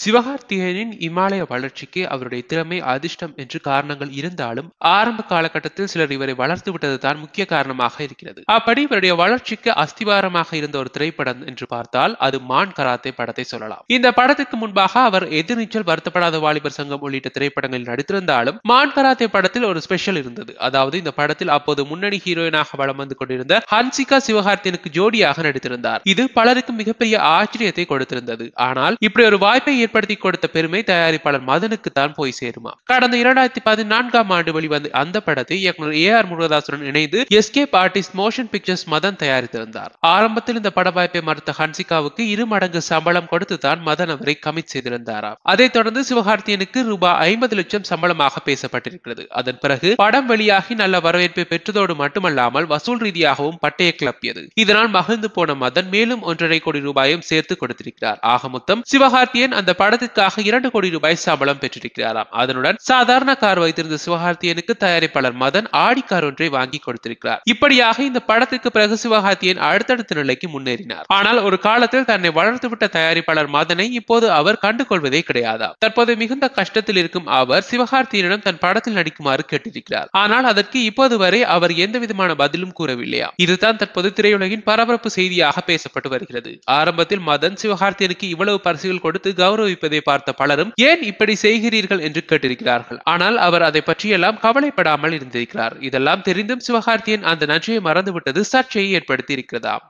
சிவகார்த்திகேயனின் இமாலய வளர்ச்சிக்கு அவருடைய திறமை அதிர்ஷ்டம் என்று காரணங்கள் இருந்தாலும் ஆரம்ப காலகட்டத்தில் சிலர் இவரை வளர்த்து விட்டதுதான் முக்கிய காரணமாக இருக்கிறது அப்படி இவருடைய வளர்ச்சிக்கு அஸ்திவாரமாக இருந்த ஒரு திரைப்படம் என்று பார்த்தால் அது மான் கராத்தே படத்தை சொல்லலாம் இந்த படத்துக்கு முன்பாக அவர் எதிர்நீச்சல் வருத்தப்படாத வாலிபர் சங்கம் உள்ளிட்ட திரைப்படங்களில் நடித்திருந்தாலும் மான் கராத்தே படத்தில் ஒரு ஸ்பெஷல் இருந்தது அதாவது இந்த படத்தில் அப்போது முன்னணி ஹீரோயினாக வளம் வந்து கொண்டிருந்த ஹன்சிகா சிவகார்த்தியனுக்கு ஜோடியாக நடித்திருந்தார் இது பலருக்கு மிகப்பெரிய ஆச்சரியத்தை கொடுத்திருந்தது ஆனால் இப்படி ஒரு வாய்ப்பை ஏற்படுத்தி கொடுத்த பெருமை தயாரிப்பாளர் மதனுக்கு தான் போய் சேருமா கடந்த இரண்டாயிரத்தி பதினான்காம் ஆண்டு வெளிவந்த அந்த படத்தை இயக்குனர் ஏ ஆர் முருகதாசுடன் இணைந்து escape artist motion pictures Madan தயாரித்திருந்தார் ஆரம்பத்தில் இந்த பட வாய்ப்பை மறுத்த ஹன்சிகாவுக்கு இரு மடங்கு சம்பளம் கொடுத்து தான் மதன் அவரை கமிட் செய்திருந்தாராம் அதைத் தொடர்ந்து சிவகார்த்தியனுக்கு ரூபாய் ஐம்பது லட்சம் சம்பளமாக பேசப்பட்டிருக்கிறது அதன் பிறகு படம் வெளியாகி நல்ல வரவேற்பை பெற்றதோடு மட்டுமல்லாமல் வசூல் ரீதியாகவும் பட்டையை கிளப்பியது இதனால் மகிழ்ந்து போன மதன் மேலும் ஒன்றரை கோடி ரூபாயும் சேர்த்து கொடுத்திருக்கிறார் ஆக மொத்தம் சிவகார்த்தியன் அந்த அந்த படத்திற்காக இரண்டு கோடி ரூபாய் சம்பளம் பெற்றிருக்கிறாராம் அதனுடன் சாதாரண கார் வைத்திருந்த சிவகார்த்தியனுக்கு தயாரிப்பாளர் மதன் ஆடி கார் ஒன்றை வாங்கி கொடுத்திருக்கிறார் இப்படியாக இந்த படத்திற்கு பிறகு சிவகார்த்தியன் அடுத்தடுத்த நிலைக்கு முன்னேறினார் ஆனால் ஒரு காலத்தில் தன்னை வளர்த்துவிட்ட தயாரிப்பாளர் மதனை இப்போது அவர் கண்டுகொள்வதே கிடையாதா தற்போது மிகுந்த கஷ்டத்தில் இருக்கும் அவர் சிவகார்த்தியனிடம் தன் படத்தில் நடிக்குமாறு கேட்டிருக்கிறார் ஆனால் அதற்கு இப்போது வரை அவர் எந்த விதமான பதிலும் கூறவில்லையா இதுதான் தற்போது திரையுலகின் பரபரப்பு செய்தியாக பேசப்பட்டு வருகிறது ஆரம்பத்தில் மதன் சிவகார்த்தியனுக்கு இவ்வளவு பரிசுகள் கொடுத்து கௌரவ கௌரவிப்பதை பார்த்த பலரும் ஏன் இப்படி செய்கிறீர்கள் என்று கேட்டிருக்கிறார்கள் ஆனால் அவர் அதை பற்றியெல்லாம் கவலைப்படாமல் இருந்திருக்கிறார் இதெல்லாம் தெரிந்தும் சிவகார்த்தியன் அந்த நன்றியை மறந்துவிட்டது சர்ச்சையை ஏற்படுத்தி இருக்கிறதாம்